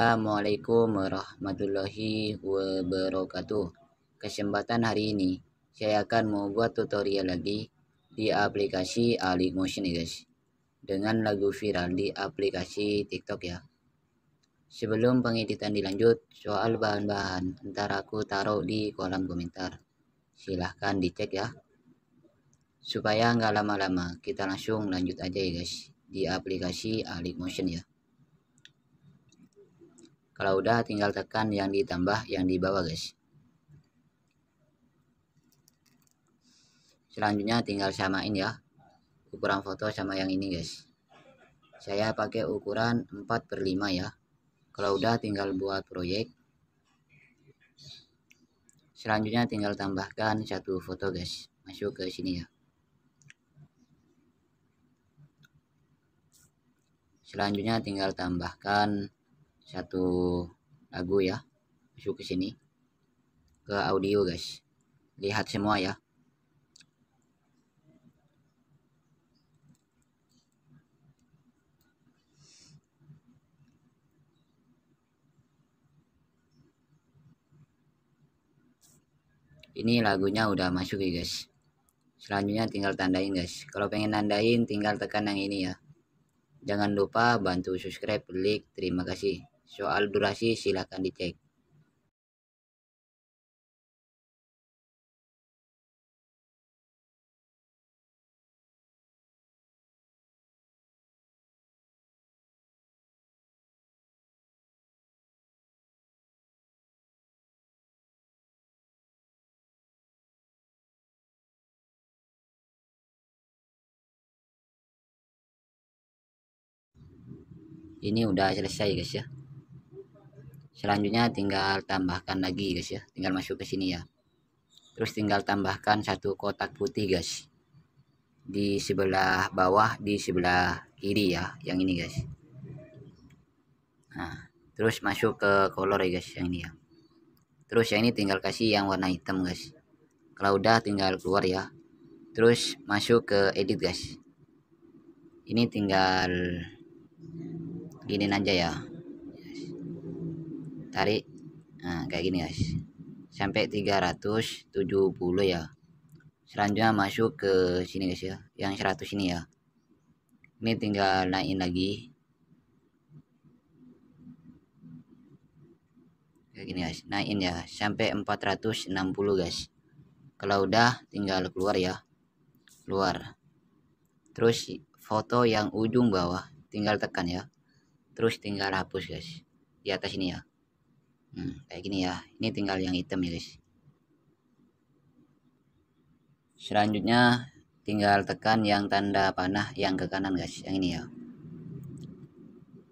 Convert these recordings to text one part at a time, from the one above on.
Assalamualaikum warahmatullahi wabarakatuh. Kesempatan hari ini saya akan membuat tutorial lagi di aplikasi Ali Motion ya guys. Dengan lagu viral di aplikasi TikTok ya. Sebelum pengeditan dilanjut, soal bahan-bahan ntar aku taruh di kolom komentar. Silahkan dicek ya. Supaya nggak lama-lama, kita langsung lanjut aja ya guys di aplikasi Ali Motion ya. Kalau udah tinggal tekan yang ditambah yang di bawah guys. Selanjutnya tinggal samain ya ukuran foto sama yang ini guys. Saya pakai ukuran 4 per 5 ya. Kalau udah tinggal buat proyek. Selanjutnya tinggal tambahkan satu foto guys. Masuk ke sini ya. Selanjutnya tinggal tambahkan satu lagu ya masuk ke sini ke audio guys lihat semua ya ini lagunya udah masuk ya guys selanjutnya tinggal tandain guys kalau pengen tandain tinggal tekan yang ini ya jangan lupa bantu subscribe like terima kasih Soal durasi silahkan dicek. ini udah selesai guys ya selanjutnya tinggal tambahkan lagi guys ya tinggal masuk ke sini ya terus tinggal tambahkan satu kotak putih guys di sebelah bawah di sebelah kiri ya yang ini guys nah terus masuk ke color ya guys yang ini ya terus yang ini tinggal kasih yang warna hitam guys kalau udah tinggal keluar ya terus masuk ke edit guys ini tinggal gini aja ya tarik nah, kayak gini guys sampai 370 ya selanjutnya masuk ke sini guys ya yang 100 ini ya ini tinggal naikin lagi kayak gini guys naikin ya sampai 460 guys kalau udah tinggal keluar ya keluar terus foto yang ujung bawah tinggal tekan ya terus tinggal hapus guys di atas ini ya Hmm, kayak gini ya. Ini tinggal yang hitam ya guys. Selanjutnya tinggal tekan yang tanda panah yang ke kanan guys. Yang ini ya.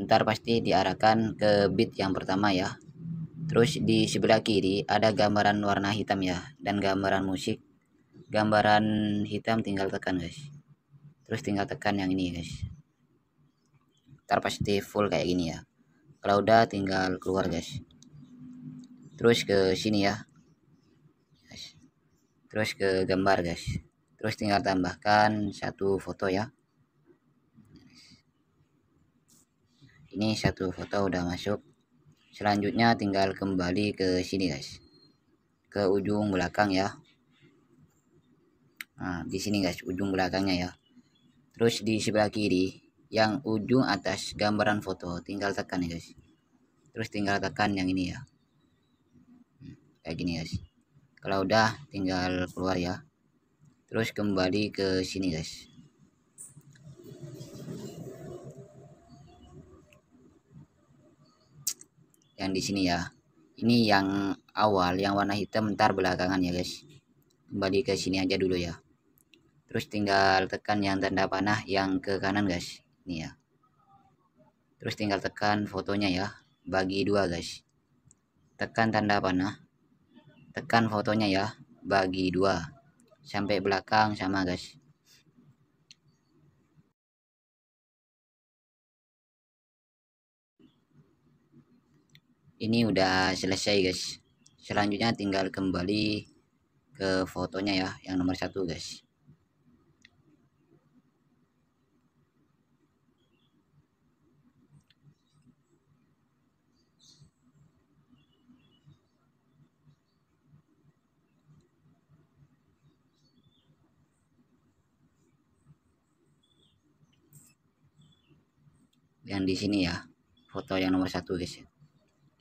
Ntar pasti diarahkan ke bit yang pertama ya. Terus di sebelah kiri ada gambaran warna hitam ya. Dan gambaran musik. Gambaran hitam tinggal tekan guys. Terus tinggal tekan yang ini guys. Ntar pasti full kayak gini ya. Kalau udah tinggal keluar guys terus ke sini ya terus ke gambar guys terus tinggal tambahkan satu foto ya ini satu foto udah masuk selanjutnya tinggal kembali ke sini guys ke ujung belakang ya nah di sini guys ujung belakangnya ya terus di sebelah kiri yang ujung atas gambaran foto tinggal tekan ya guys terus tinggal tekan yang ini ya kayak gini guys kalau udah tinggal keluar ya terus kembali ke sini guys yang di sini ya ini yang awal yang warna hitam ntar belakangan ya guys kembali ke sini aja dulu ya terus tinggal tekan yang tanda panah yang ke kanan guys ini ya terus tinggal tekan fotonya ya bagi dua guys tekan tanda panah tekan fotonya ya bagi dua sampai belakang sama guys ini udah selesai guys selanjutnya tinggal kembali ke fotonya ya yang nomor satu guys yang di sini ya foto yang nomor satu guys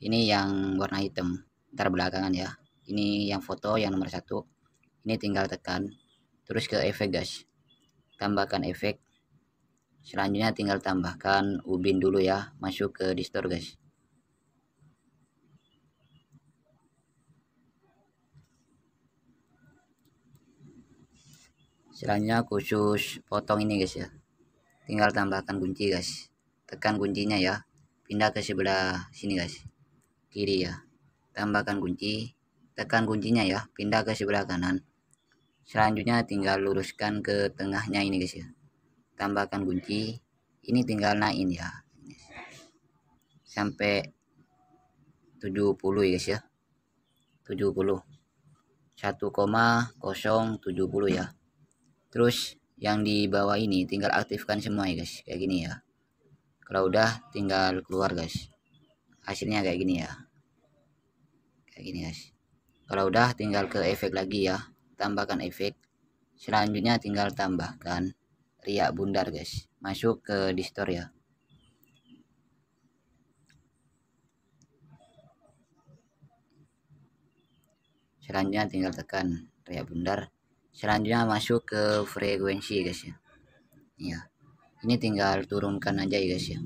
ini yang warna hitam ntar belakangan ya ini yang foto yang nomor satu ini tinggal tekan terus ke efek guys tambahkan efek selanjutnya tinggal tambahkan ubin dulu ya masuk ke distort guys selanjutnya khusus potong ini guys ya tinggal tambahkan kunci guys tekan kuncinya ya pindah ke sebelah sini guys kiri ya tambahkan kunci tekan kuncinya ya pindah ke sebelah kanan selanjutnya tinggal luruskan ke tengahnya ini guys ya tambahkan kunci ini tinggal naikin ya sampai 70 ya guys ya 70 1,070 ya terus yang di bawah ini tinggal aktifkan semua ya guys kayak gini ya kalau udah tinggal keluar guys hasilnya kayak gini ya kayak gini guys kalau udah tinggal ke efek lagi ya tambahkan efek selanjutnya tinggal tambahkan riak bundar guys masuk ke distort ya selanjutnya tinggal tekan riak bundar selanjutnya masuk ke frekuensi guys ya iya ini tinggal turunkan aja ya guys ya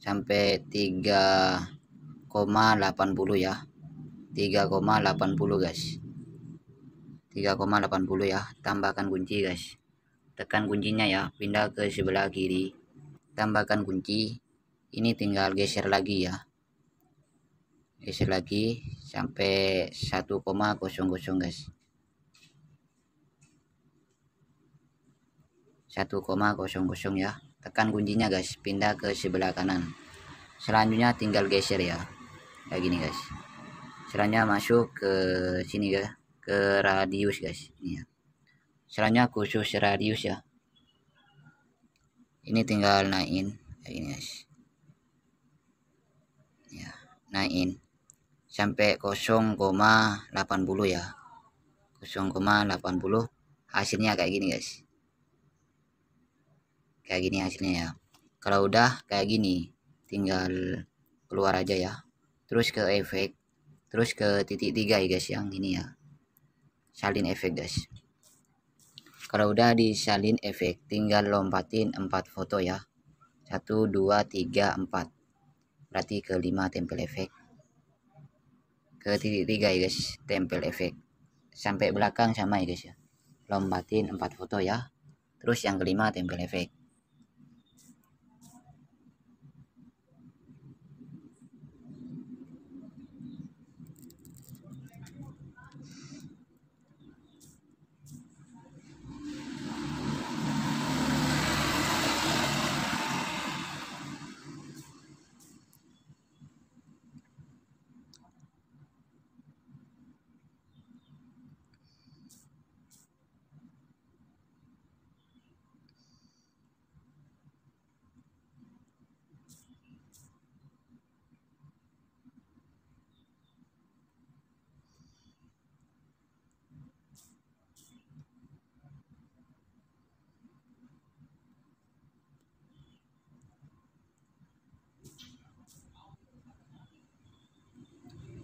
sampai tiga 3,80 ya 3,80 guys 3,80 ya tambahkan kunci guys tekan kuncinya ya pindah ke sebelah kiri tambahkan kunci ini tinggal geser lagi ya geser lagi sampai 1,00 guys 1,00 ya tekan kuncinya guys pindah ke sebelah kanan selanjutnya tinggal geser ya kayak gini guys caranya masuk ke sini ya ke radius guys ini ya caranya khusus radius ya ini tinggal naikin kayak gini guys ya naikin sampai 0,80 ya 0,80 hasilnya kayak gini guys kayak gini hasilnya ya kalau udah kayak gini tinggal keluar aja ya terus ke efek terus ke titik tiga ya guys yang ini ya salin efek guys kalau udah disalin efek tinggal lompatin empat foto ya satu dua tiga empat berarti kelima tempel efek ke titik tiga ya guys tempel efek sampai belakang sama ya guys ya lompatin empat foto ya terus yang kelima tempel efek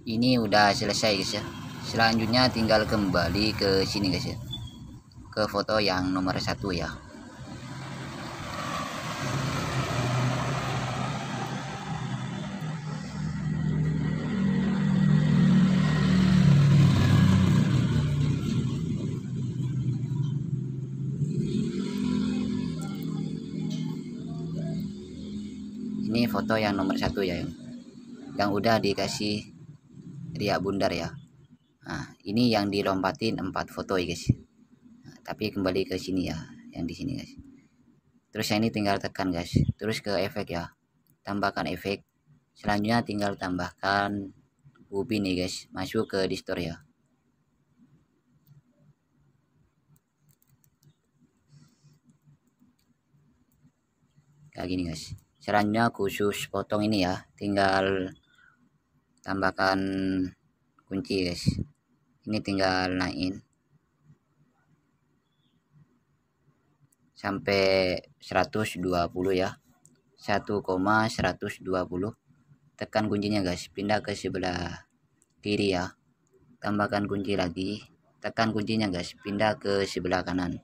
ini udah selesai guys ya selanjutnya tinggal kembali ke sini guys ya ke foto yang nomor satu ya ini foto yang nomor satu ya yang udah dikasih dia bundar ya nah, ini yang dilompatin empat foto ya guys nah, tapi kembali ke sini ya yang di sini guys terus yang ini tinggal tekan guys terus ke efek ya tambahkan efek selanjutnya tinggal tambahkan ubi nih guys masuk ke distor ya kayak gini guys selanjutnya khusus potong ini ya tinggal tambahkan kunci guys ini tinggal naikin sampai 120 ya 1,120 tekan kuncinya guys pindah ke sebelah kiri ya tambahkan kunci lagi tekan kuncinya guys pindah ke sebelah kanan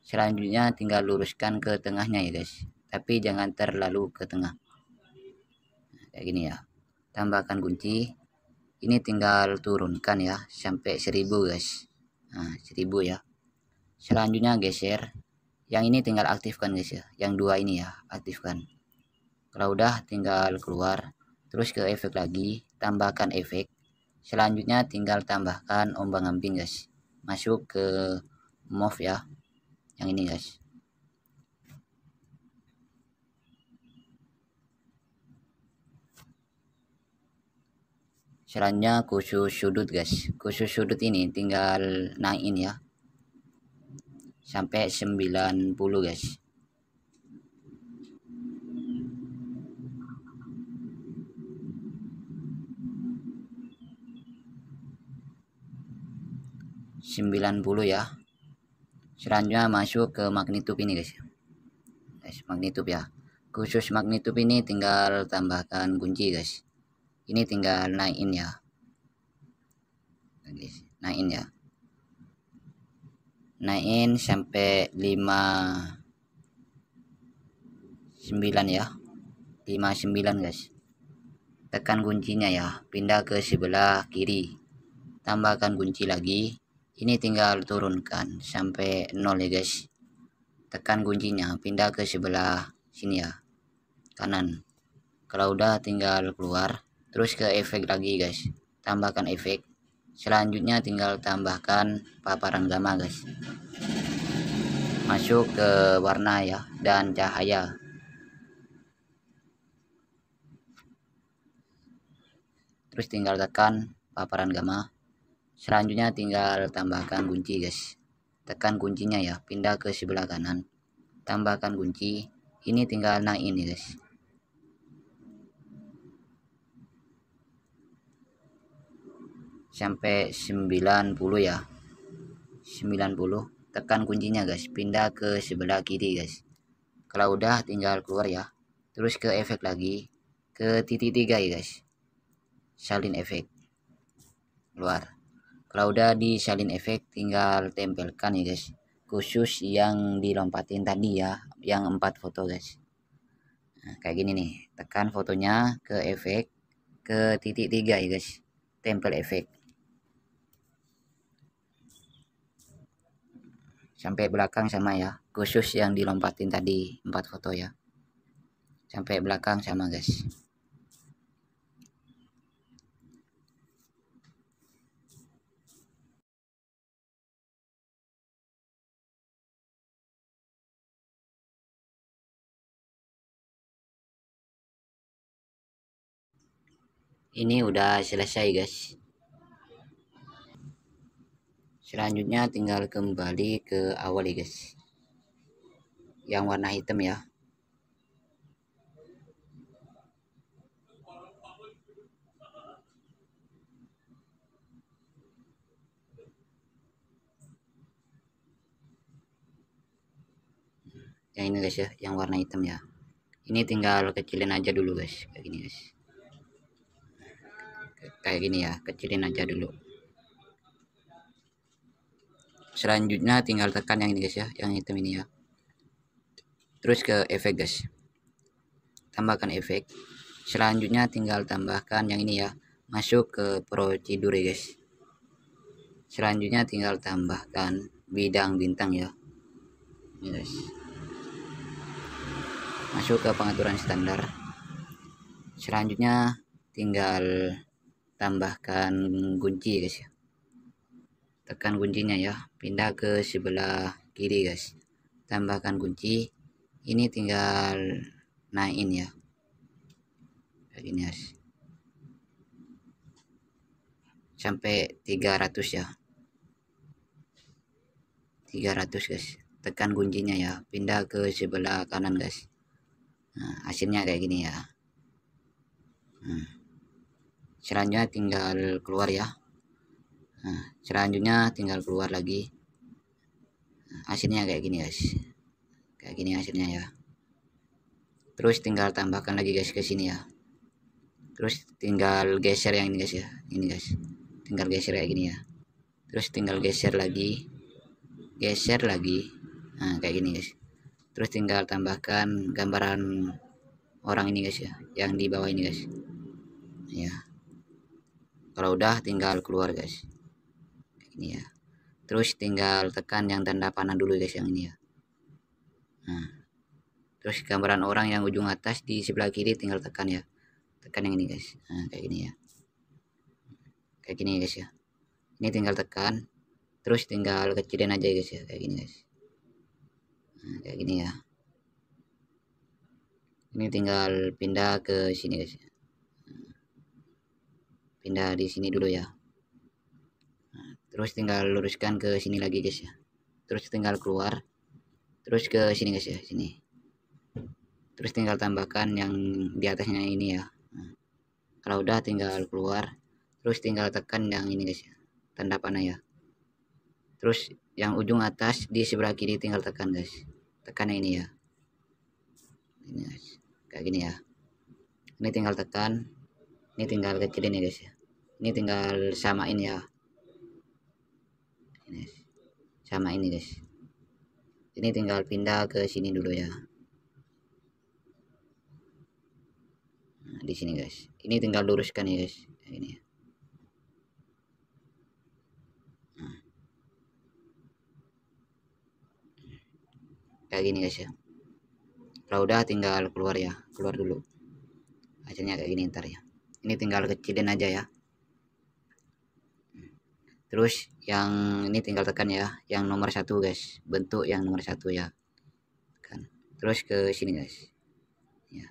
selanjutnya tinggal luruskan ke tengahnya ya guys tapi jangan terlalu ke tengah kayak gini ya tambahkan kunci ini tinggal turunkan ya sampai 1000 guys nah, 1000 ya selanjutnya geser yang ini tinggal aktifkan guys ya yang dua ini ya aktifkan kalau udah tinggal keluar terus ke efek lagi tambahkan efek selanjutnya tinggal tambahkan ombang ambing guys masuk ke move ya yang ini guys caranya khusus sudut guys khusus sudut ini tinggal naikin ya sampai 90 guys sembilan puluh ya selanjutnya masuk ke magnitude ini guys guys magnitude ya khusus magnitude ini tinggal tambahkan kunci guys ini tinggal naikin ya naikin ya naikin sampai 5 9 ya 59 guys tekan kuncinya ya pindah ke sebelah kiri tambahkan kunci lagi ini tinggal turunkan sampai nol ya guys tekan kuncinya pindah ke sebelah sini ya kanan kalau udah tinggal keluar terus ke efek lagi guys tambahkan efek selanjutnya tinggal tambahkan paparan gamma guys masuk ke warna ya dan cahaya terus tinggal tekan paparan gamma selanjutnya tinggal tambahkan kunci guys tekan kuncinya ya pindah ke sebelah kanan tambahkan kunci ini tinggal naik ini guys sampai 90 ya 90 tekan kuncinya guys pindah ke sebelah kiri guys kalau udah tinggal keluar ya terus ke efek lagi ke titik tiga ya guys salin efek keluar kalau udah di salin efek tinggal tempelkan ya guys khusus yang dilompatin tadi ya yang empat foto guys nah, kayak gini nih tekan fotonya ke efek ke titik tiga ya guys tempel efek sampai belakang sama ya khusus yang dilompatin tadi empat foto ya sampai belakang sama guys ini udah selesai guys selanjutnya tinggal kembali ke awal ya guys yang warna hitam ya yang ini guys ya yang warna hitam ya ini tinggal kecilin aja dulu guys kayak gini guys kayak gini ya kecilin aja dulu selanjutnya tinggal tekan yang ini guys ya yang hitam ini ya terus ke efek guys tambahkan efek selanjutnya tinggal tambahkan yang ini ya masuk ke prosedur ya guys selanjutnya tinggal tambahkan bidang bintang ya ini guys masuk ke pengaturan standar selanjutnya tinggal tambahkan kunci guys ya tekan kuncinya ya pindah ke sebelah kiri guys tambahkan kunci ini tinggal naikin ya kayak gini guys sampai 300 ya 300 guys tekan kuncinya ya pindah ke sebelah kanan guys nah, hasilnya kayak gini ya hmm. selanjutnya tinggal keluar ya nah, selanjutnya tinggal keluar lagi nah, hasilnya kayak gini guys kayak gini hasilnya ya terus tinggal tambahkan lagi guys ke sini ya terus tinggal geser yang ini guys ya ini guys tinggal geser kayak gini ya terus tinggal geser lagi geser lagi nah kayak gini guys terus tinggal tambahkan gambaran orang ini guys ya yang di bawah ini guys ya kalau udah tinggal keluar guys ini ya terus tinggal tekan yang tanda panah dulu guys yang ini ya nah terus gambaran orang yang ujung atas di sebelah kiri tinggal tekan ya tekan yang ini guys nah, kayak gini ya kayak gini guys ya ini tinggal tekan terus tinggal kecilin aja guys ya kayak gini guys nah, kayak gini ya ini tinggal pindah ke sini guys ya. pindah di sini dulu ya terus tinggal luruskan ke sini lagi guys ya terus tinggal keluar terus ke sini guys ya sini terus tinggal tambahkan yang di atasnya ini ya nah, kalau udah tinggal keluar terus tinggal tekan yang ini guys ya tanda panah ya terus yang ujung atas di sebelah kiri tinggal tekan guys tekan yang ini ya ini guys kayak gini ya ini tinggal tekan ini tinggal kecilin ya guys ya ini tinggal samain ya ini, sama ini guys ini tinggal pindah ke sini dulu ya nah, di sini guys ini tinggal luruskan ya guys ini ya. Nah. kayak gini guys ya kalau udah tinggal keluar ya keluar dulu hasilnya kayak gini ntar ya ini tinggal kecilin aja ya terus yang ini tinggal tekan ya yang nomor satu guys bentuk yang nomor satu ya kan? terus ke sini guys ya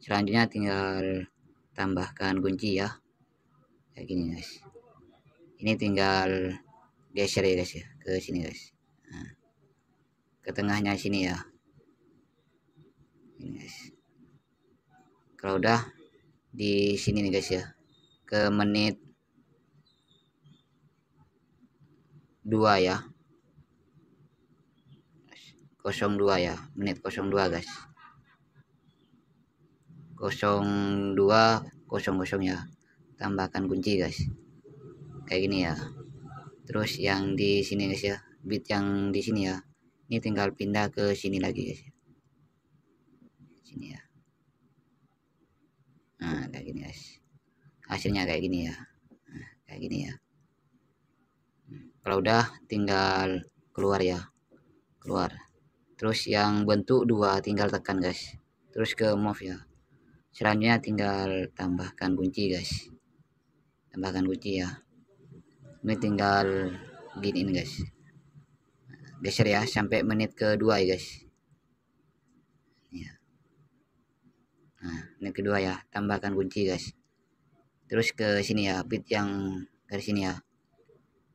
selanjutnya tinggal tambahkan kunci ya kayak gini guys ini tinggal geser ya guys ya ke sini guys nah, ke tengahnya sini ya ini guys kalau udah di sini nih guys ya ke menit 02 ya 02 ya menit 02 guys 02 00 ya tambahkan kunci guys kayak gini ya terus yang di sini guys ya bit yang di sini ya ini tinggal pindah ke sini lagi guys sini ya nah kayak gini guys hasilnya kayak gini ya nah, kayak gini ya kalau udah tinggal keluar ya keluar terus yang bentuk dua tinggal tekan guys terus ke move ya selanjutnya tinggal tambahkan kunci guys tambahkan kunci ya ini tinggal giniin guys geser ya sampai menit kedua ya guys ya. nah ini kedua ya tambahkan kunci guys terus ke sini ya bit yang dari sini ya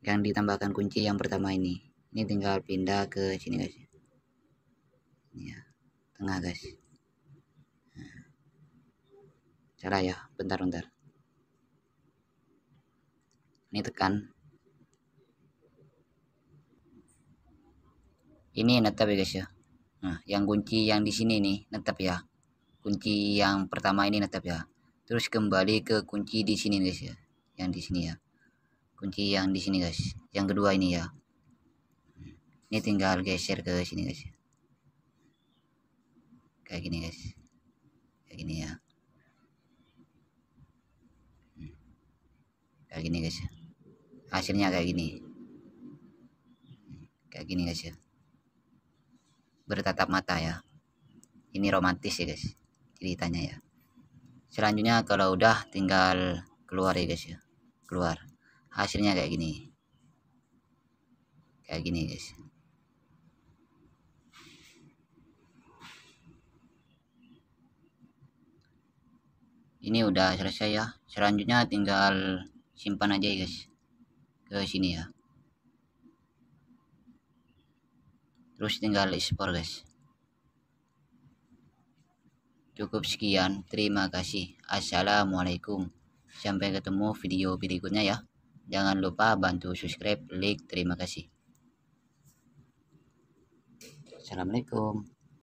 yang ditambahkan kunci yang pertama ini ini tinggal pindah ke sini guys ya tengah guys nah, cara ya bentar bentar ini tekan ini netap ya guys ya nah yang kunci yang di sini nih netap ya kunci yang pertama ini netap ya terus kembali ke kunci di sini guys ya yang di sini ya kunci yang di sini guys yang kedua ini ya ini tinggal geser ke sini guys kayak gini guys kayak gini ya kayak gini guys ya. hasilnya kayak gini kayak gini guys ya bertatap mata ya ini romantis ya guys ceritanya ya selanjutnya kalau udah tinggal keluar ya guys ya keluar hasilnya kayak gini kayak gini guys ini udah selesai ya selanjutnya tinggal simpan aja ya guys ke sini ya terus tinggal ekspor guys cukup sekian terima kasih assalamualaikum sampai ketemu video berikutnya ya Jangan lupa bantu subscribe, like. Terima kasih. Assalamualaikum.